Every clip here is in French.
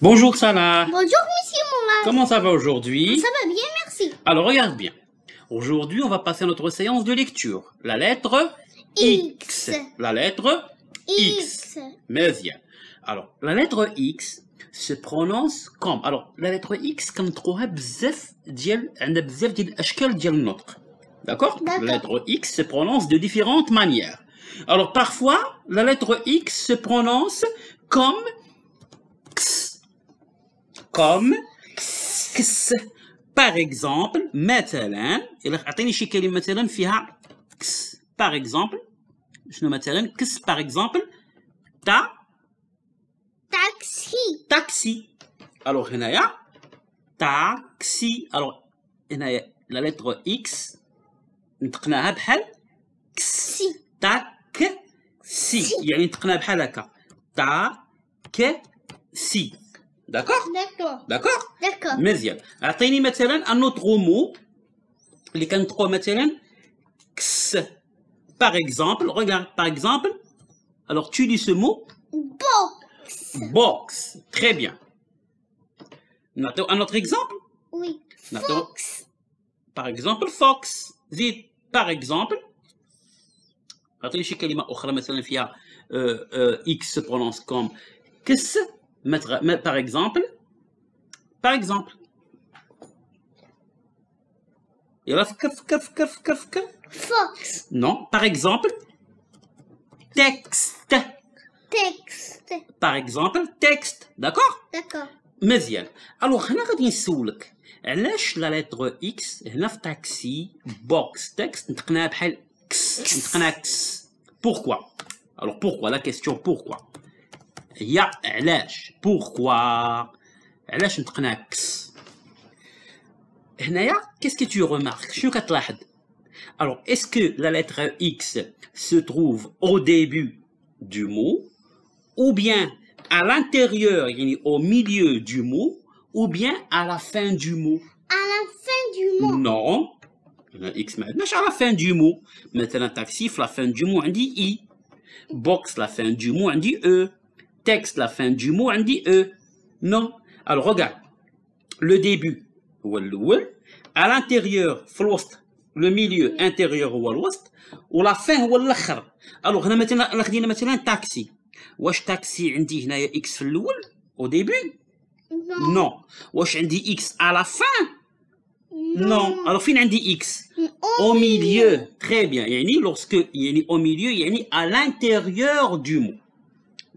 Bonjour Sana. Bonjour Monsieur Moulin. Comment ça va aujourd'hui Ça va bien, merci. Alors regarde bien. Aujourd'hui, on va passer à notre séance de lecture. La lettre X. La lettre X. Merci. Alors, la lettre X se prononce comme. Alors, la lettre X, comme trouha D'accord La lettre X se prononce de différentes manières. Alors, parfois, la lettre X se prononce comme كوم كس, كس. باغ اكزومبل مثلا الا اعطيني شي كلمه مثلا فيها كس باغ اكزومبل شنو مثلا كس باغ اكزومبل تا تاكسي تاكسي الوغ هنايا تاكسي الوغ هنايا لا لتر اكس نتقناها بحال كسي تاك سي يعني نتقناها بحال هكا تا ك سي D'accord D'accord. D'accord D'accord. Bien. Maintenant, un autre mot. Les trois mots X ». Par exemple, regarde. Par exemple. Alors, tu dis ce mot. « Box ».« Box ». Très bien. Maintenant, un autre exemple. Oui. « Fox ». Par exemple, « Fox ». Par exemple. je vais vous expliquer un X » se prononce comme « Kess » mais par exemple, par exemple, Fox. Non, par exemple, texte. Texte. Par exemple, texte. D'accord D'accord. Mais bien. Alors, on a dit que la lettre X, la taxi, box, texte, on X? X. Pourquoi Alors, pourquoi La question, pourquoi هي علاش quest علاش que tu remarques? Qu'est-ce que tu remarques? Alors, est-ce que la lettre X se trouve au début du mot, ou bien à l'intérieur, au milieu du mot, ou bien à la fin du mot À la fin du mot Non. La X, pas à la fin du mot. Maintenant, taxi, la fin du mot, on dit I. Box, la fin du mot, on dit E texte, la fin du mot, on dit E. Non. Alors regarde, le début, à l'intérieur, le milieu intérieur, ou la fin, ou l'akhir. Alors, on a un taxi. واش تاكسي non. هنايا X في الاول x ديبي non. واش عندي اكس x. il y الو فين عندي اكس او milieu. Très bien. يعني lorsque, يعني او milieu, يعني à l'intérieur du mot.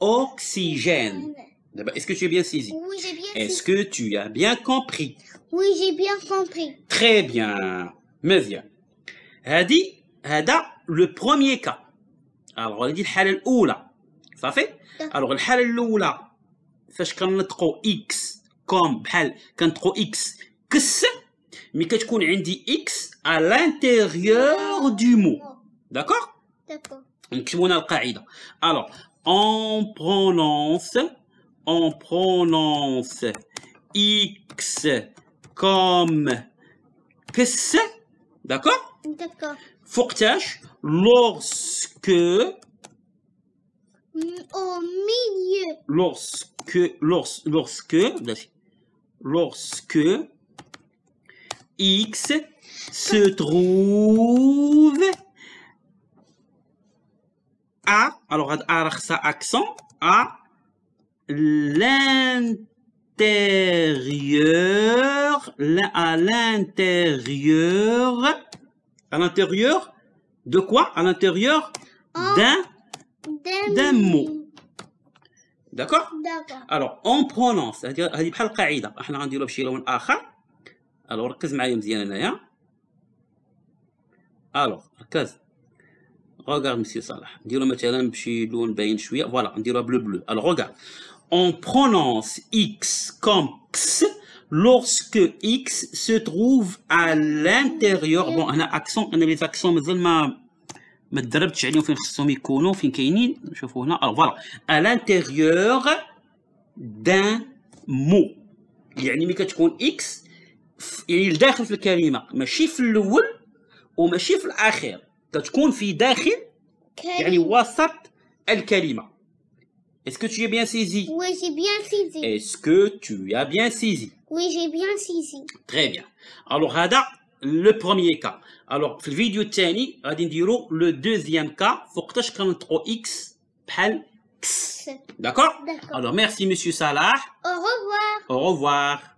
oxygène. Est-ce que tu es bien saisi Oui, j'ai bien saisi. Est-ce que tu as bien compris Oui, j'ai bien compris. Très bien. Bien. Hadi, hada, le premier cas. Alors, on dit le oula. Ça fait Alors, le oula, X comme, trop x, que ce Mais quand on a dit X à l'intérieur du mot. D'accord D'accord. نكتبوا هنا القاعده Alors, on prononce, en prononce X comme X. D'accord D'accord. Fourtage, lorsque... Mm, au milieu. Lorsque, lorsque, lorsque, lorsque X se trouve à, alors à accent, à l'intérieur, à l'intérieur, à l'intérieur de quoi À l'intérieur oh, d'un d'un mot. D'accord Alors, on prononce. هذه بحال القاعدة. احنا Alors, ركز معايا Alors, Regarde, مسي صالح نديرو مثلا بشي لون باين شويه فوالا نديروها بلو بلو Alors regarde. On prononce X comme X lorsque X se trouve à l'intérieur. Bon, هنا اكسون انا لي accents مازال ما ما تدربتش عليهم فين خصهم يكونوا فين كاينين شوفوا هنا alors voilà à l'intérieur d'un mot يعني ملي كتكون اكس يعني لداخل في الكلمه ماشي في الاول وماشي في الاخير Est-ce que tu es bien saisi Oui, j'ai bien saisi. Est-ce que tu as bien saisi Oui, j'ai bien saisi. Très bien. Alors, Hada, le premier cas. Alors, le vidéo الثاني غادي le deuxième cas. فوقتاش Kantro X trop X. D'accord D'accord. Alors, merci Monsieur Salah. Au revoir. Au revoir.